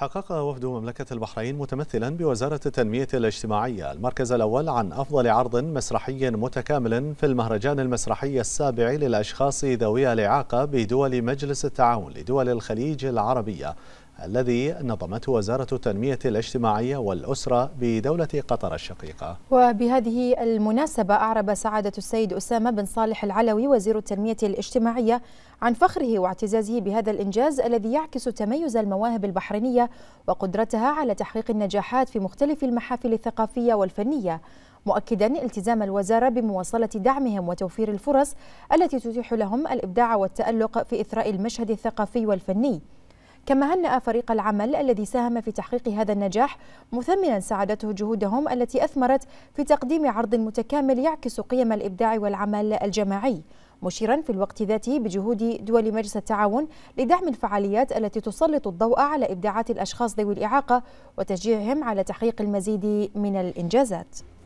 حقق وفد مملكة البحرين متمثلا بوزارة التنمية الاجتماعية المركز الأول عن أفضل عرض مسرحي متكامل في المهرجان المسرحي السابع للأشخاص ذوي الإعاقة بدول مجلس التعاون لدول الخليج العربية الذي نظمته وزارة التنمية الاجتماعية والأسرة بدولة قطر الشقيقة وبهذه المناسبة أعرب سعادة السيد أسامة بن صالح العلوي وزير التنمية الاجتماعية عن فخره واعتزازه بهذا الإنجاز الذي يعكس تميز المواهب البحرينية وقدرتها على تحقيق النجاحات في مختلف المحافل الثقافية والفنية مؤكدا التزام الوزارة بمواصلة دعمهم وتوفير الفرص التي تتيح لهم الإبداع والتألق في إثراء المشهد الثقافي والفني كما هنأ فريق العمل الذي ساهم في تحقيق هذا النجاح مثمنا سعادته جهودهم التي أثمرت في تقديم عرض متكامل يعكس قيم الإبداع والعمل الجماعي مشيرا في الوقت ذاته بجهود دول مجلس التعاون لدعم الفعاليات التي تسلط الضوء على إبداعات الأشخاص ذوي الإعاقة وتشجيعهم على تحقيق المزيد من الإنجازات